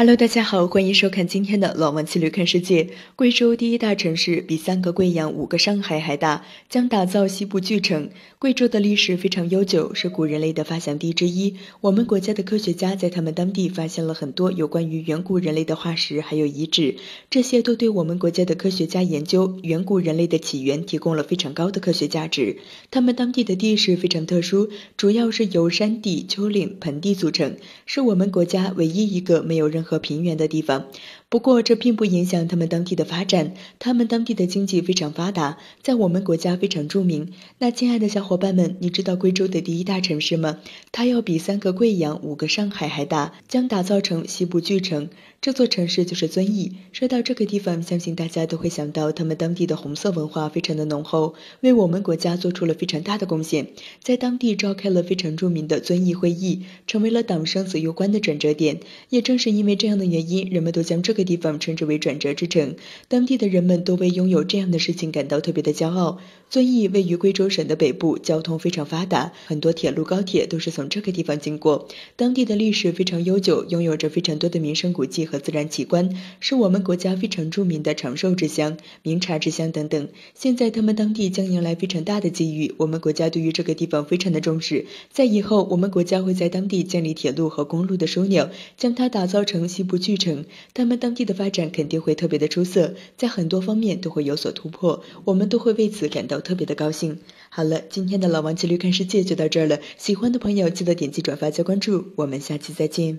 Hello，大家好，欢迎收看今天的《老王骑驴看世界》。贵州第一大城市比三个贵阳、五个上海还大，将打造西部巨城。贵州的历史非常悠久，是古人类的发祥地之一。我们国家的科学家在他们当地发现了很多有关于远古人类的化石还有遗址，这些都对我们国家的科学家研究远古人类的起源提供了非常高的科学价值。他们当地的地势非常特殊，主要是由山地、丘陵、盆地组成，是我们国家唯一一个没有任何和平原的地方。不过这并不影响他们当地的发展，他们当地的经济非常发达，在我们国家非常著名。那亲爱的小伙伴们，你知道贵州的第一大城市吗？它要比三个贵阳、五个上海还大，将打造成西部巨城。这座城市就是遵义。说到这个地方，相信大家都会想到，他们当地的红色文化非常的浓厚，为我们国家做出了非常大的贡献，在当地召开了非常著名的遵义会议，成为了党生死攸关的转折点。也正是因为这样的原因，人们都将这个。这地方称之为转折之城，当地的人们都为拥有这样的事情感到特别的骄傲。遵义位于贵州省的北部，交通非常发达，很多铁路、高铁都是从这个地方经过。当地的历史非常悠久，拥有着非常多的名胜古迹和自然奇观，是我们国家非常著名的长寿之乡、名茶之乡等等。现在他们当地将迎来非常大的机遇，我们国家对于这个地方非常的重视，在以后我们国家会在当地建立铁路和公路的枢纽，将它打造成西部巨城。他们当当地的发展肯定会特别的出色，在很多方面都会有所突破，我们都会为此感到特别的高兴。好了，今天的老王骑驴看世界就到这儿了，喜欢的朋友记得点击转发加关注，我们下期再见。